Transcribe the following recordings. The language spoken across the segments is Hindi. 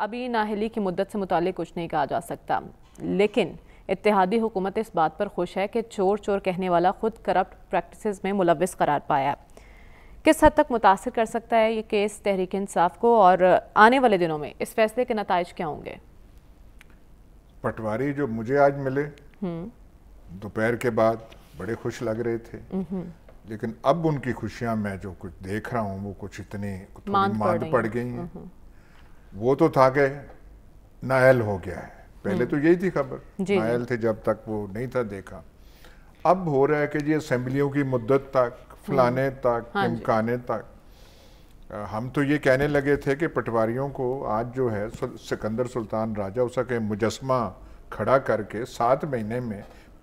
अभी नाहली की मुद्दत से मुतल कुछ नहीं कहा जा सकता लेकिन इतिहादी हुकूमत इस बात पर खुश है कि चोर चोर कहने वाला खुद करप्ट प्रैक्टिस में मुलविस करार पाया किस हद तक मुतासर कर सकता है ये केस तहरीक इंसाफ को और आने वाले दिनों में इस फैसले के नतज क्या होंगे पटवारी जो मुझे आज मिले हम्म। दोपहर के बाद बड़े खुश लग रहे थे हम्म। लेकिन अब उनकी खुशियां मैं जो कुछ देख रहा हूँ वो कुछ इतनी मांद पड़ गई हैं हम्म। वो तो था कि नायल हो गया है पहले तो हम्म। यही थी खबर नायल थे जब तक वो नहीं था देखा अब हो रहा है कि जी असम्बलियों की मुद्दत तक हम्म। फलाने तक हाँ तक हम तो ये कहने लगे थे कि पटवारियों को आज जो है सिकंदर सुल्तान राजा उसका के मुजस्मा खड़ा करके सात महीने में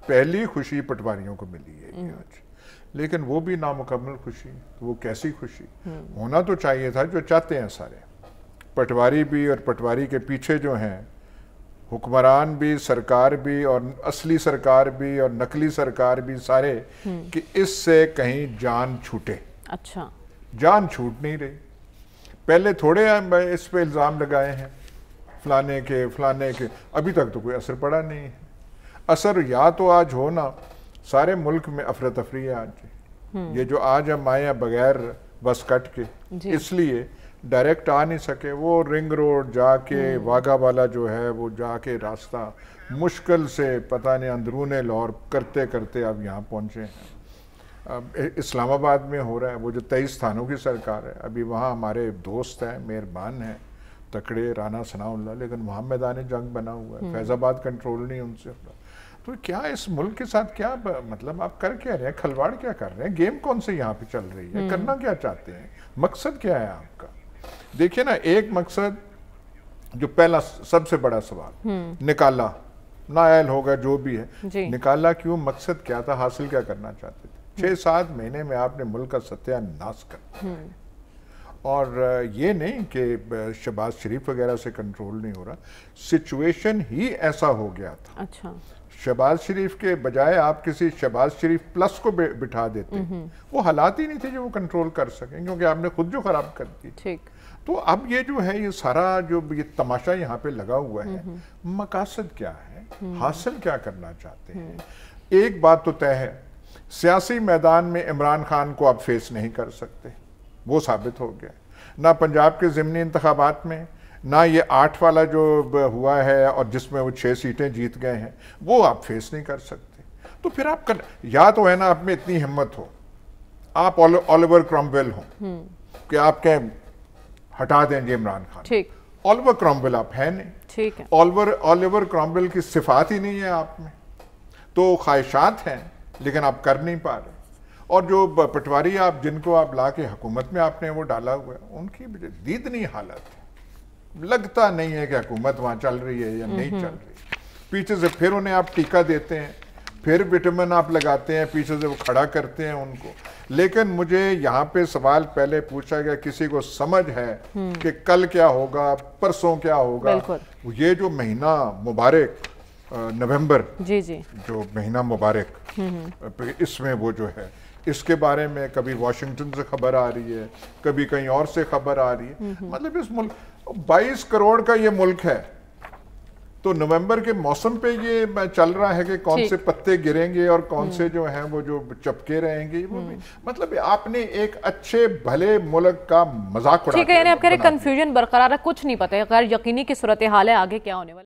पहली खुशी पटवारियों को मिली है हम्म। आज लेकिन वो भी नामुकम्मल खुशी तो वो कैसी खुशी होना तो चाहिए था जो चाहते हैं सारे पटवारी भी और पटवारी के पीछे जो हैं हुक्मरान भी सरकार भी और असली सरकार भी और नकली सरकार भी सारे हम्म। कि इससे कहीं जान छूटे अच्छा जान छूट नहीं रही पहले थोड़े इस पे इल्ज़ाम लगाए हैं फलाने के फलाने के अभी तक तो कोई असर पड़ा नहीं है असर या तो आज हो ना सारे मुल्क में अफरा तफरी है आज हम्म। ये जो आज हम आए हैं बगैर बस कट के इसलिए डायरेक्ट आ नहीं सके वो रिंग रोड जाके हम्म। वाघा वाला जो है वो जाके रास्ता मुश्किल से पता नहीं अंदरून लाहौर करते करते अब यहाँ पहुँचे हैं अब इस्लामाबाद में हो रहा है वो जो तेईस थानों की सरकार है अभी वहाँ हमारे दोस्त हैं मेहरबान हैं तकड़े राना उल्ला लेकिन वहाँ मैदान जंग बना हुआ है हम्म। फैज़ाबाद कंट्रोल नहीं उनसे हो तो क्या इस मुल्क के साथ क्या मतलब आप कर क्या रहे हैं खलवाड़ क्या कर रहे हैं गेम कौन से यहाँ पे चल रही है हम्म। करना क्या चाहते हैं मकसद क्या है आपका देखिए ना एक मकसद जो पहला सबसे बड़ा सवाल हम्म। निकाला नायल होगा जो भी है निकाला क्यों मकसद क्या था हासिल क्या करना चाहते थे हम्म। छह सात महीने में आपने मुल्क का सत्यानाश कर और ये नहीं कि शहबाज शरीफ वगैरह से कंट्रोल नहीं हो रहा सिचुएशन ही ऐसा हो गया था अच्छा शहबाज शरीफ के बजाय आप किसी शहबाज शरीफ प्लस को बिठा देते हम्म, हम्म। वो हालात ही नहीं थे जो वो कंट्रोल कर सकें क्योंकि आपने खुद जो खराब कर दी ठीक तो अब ये जो है ये सारा जो ये तमाशा यहाँ पे लगा हुआ है हम्म, मकासद क्या है हासिल क्या करना चाहते हैं एक बात तो तय है सियासी मैदान में इमरान खान को आप फेस नहीं कर सकते वो साबित हो गया ना पंजाब के ज़मनी इंतबात में ना ये आठ वाला जो हुआ है और जिसमें वो छः सीटें जीत गए हैं वो आप फेस नहीं कर सकते तो फिर आप कर या तो है ना आप में इतनी हिम्मत हो आप ओलिवर क्रॉमवेल हो हम्म। कि आप कहें हटा देंगे इमरान खान ओलिवर क्रॉमवेल आप है नहीं ओलिवर ओलिवर क्रॉमवेल की सिफात ही नहीं है आप में तो ख्वाहिशात हैं लेकिन आप कर नहीं पा रहे और जो पटवारी आप जिनको आप ला के हकूमत में आपने वो डाला हुआ है उनकी दीदनी हालत है लगता नहीं है कि हकूमत वहाँ चल रही है या हम्म, नहीं हम्म। चल रही पीछे से फिर उन्हें आप टीका देते हैं फिर विटामिन आप लगाते हैं पीछे से वो खड़ा करते हैं उनको लेकिन मुझे यहाँ पे सवाल पहले पूछा गया किसी को समझ है हम्म। कि कल क्या होगा परसों क्या होगा ये जो महीना मुबारक नवंबर जी जी जो महीना मुबारक इसमें वो जो है इसके बारे में कभी वाशिंगटन से खबर आ रही है कभी कहीं और से खबर आ रही है हम्म, हम्म। मतलब इस मुल्क 22 करोड़ का ये मुल्क है तो नवंबर के मौसम पे ये चल रहा है कि कौन से पत्ते गिरेंगे और कौन से हम्म। जो हैं वो जो चपके रहेंगे वो भी मतलब आपने एक अच्छे भले मुल्क का मजाक उड़ा ठीक है यानी आप कह रहे कंफ्यूजन बरकरार है कुछ नहीं पता है गैर यकीनी की सूरत हाल है आगे क्या होने वाला